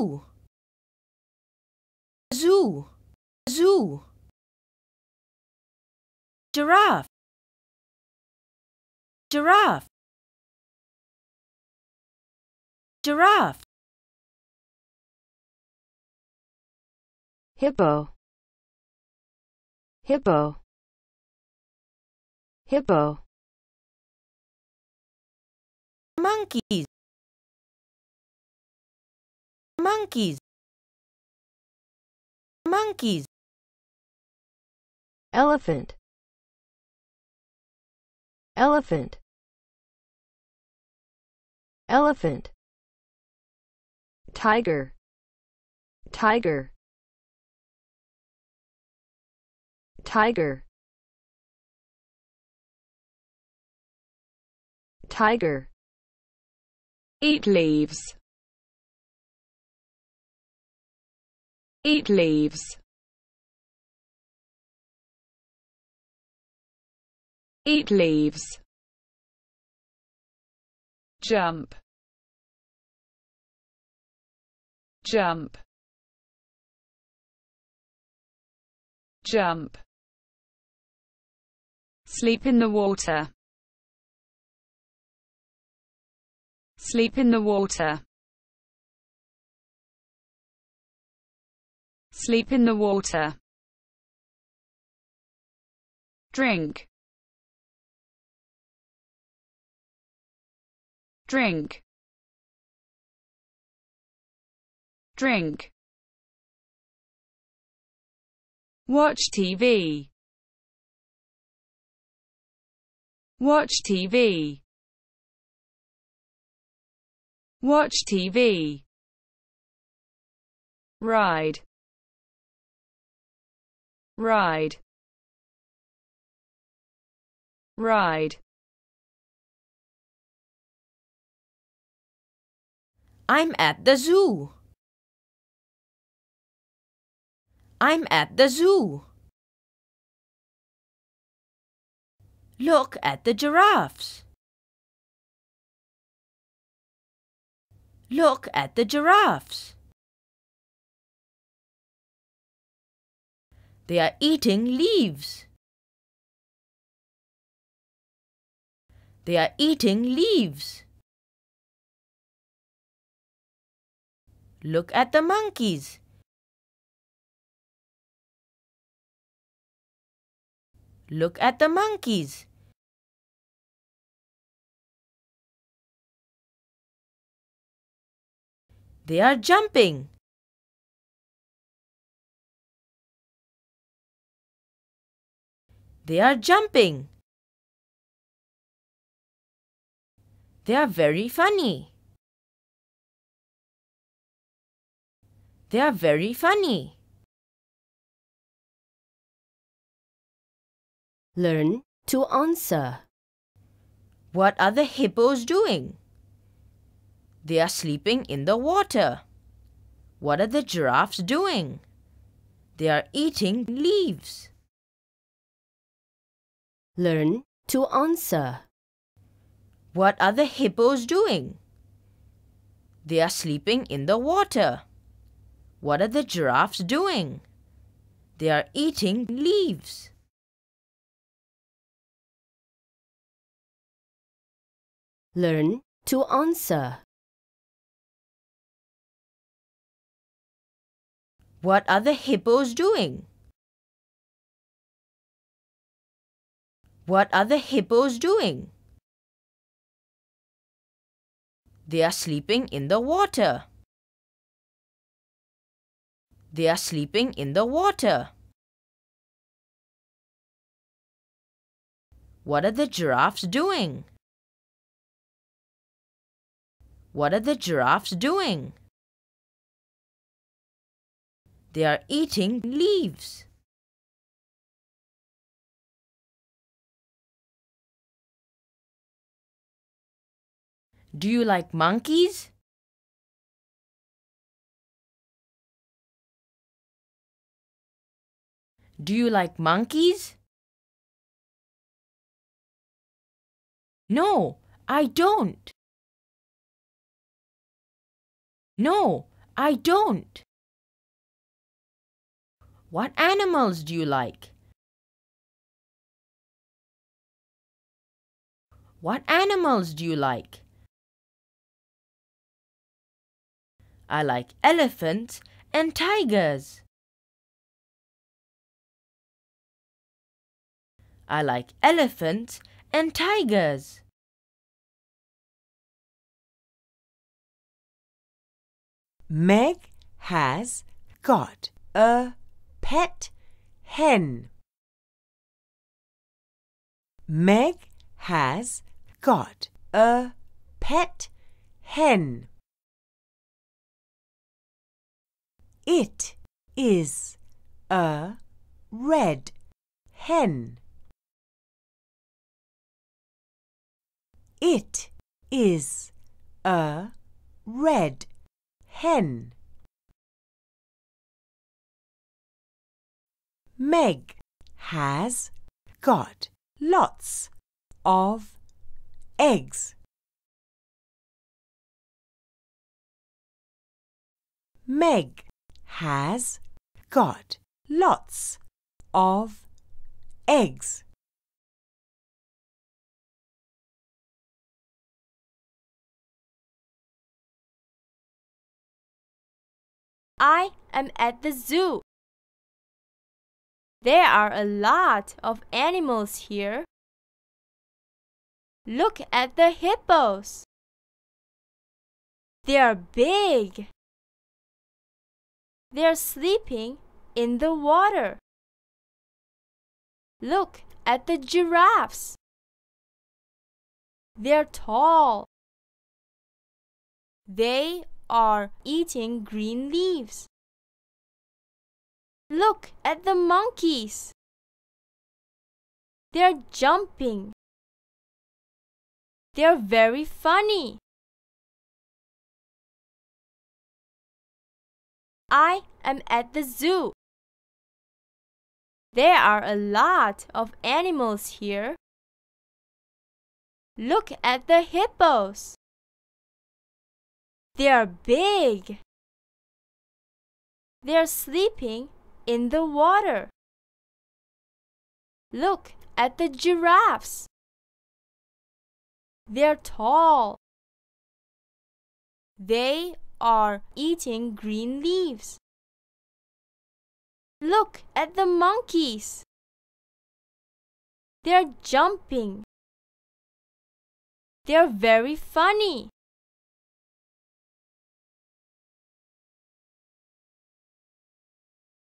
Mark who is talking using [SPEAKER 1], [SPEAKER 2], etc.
[SPEAKER 1] zoo zoo zoo giraffe giraffe giraffe hippo hippo hippo monkeys monkeys monkeys elephant elephant elephant tiger tiger tiger tiger eat leaves Eat leaves. Eat leaves. Jump. Jump. Jump. Sleep in the water. Sleep in the water. Sleep in the water. Drink. Drink. Drink. Watch TV. Watch TV. Watch TV. Ride ride ride I'm at the zoo I'm at the zoo Look at the giraffes Look at the giraffes They are eating leaves. They are eating leaves. Look at the monkeys. Look at the monkeys. They are jumping. They are jumping. They are very funny. They are very funny. Learn to answer. What are the hippos doing? They are sleeping in the water. What are the giraffes doing? They are eating leaves. Learn to answer. What are the hippos doing? They are sleeping in the water. What are the giraffes doing? They are eating leaves. Learn to answer. What are the hippos doing? What are the hippos doing? They are sleeping in the water. They are sleeping in the water. What are the giraffes doing? What are the giraffes doing? They are eating leaves. Do you like monkeys? Do you like monkeys? No, I don't. No, I don't. What animals do you like? What animals do you like? I like elephants and tigers. I like elephants and tigers. Meg has got a pet hen. Meg has got a pet hen. It is a red hen. It is a red hen. Meg has got lots of eggs. Meg has got lots of eggs. I am at the zoo. There are a lot of animals here. Look at the hippos. They are big they are sleeping in the water. Look at the giraffes. They're tall. They are eating green leaves. Look at the monkeys. They're jumping. They're very funny. I am at the zoo. There are a lot of animals here. Look at the hippos. They are big. They are sleeping in the water. Look at the giraffes. They're tall. They are eating green leaves. Look at the monkeys. They're jumping. They're very funny.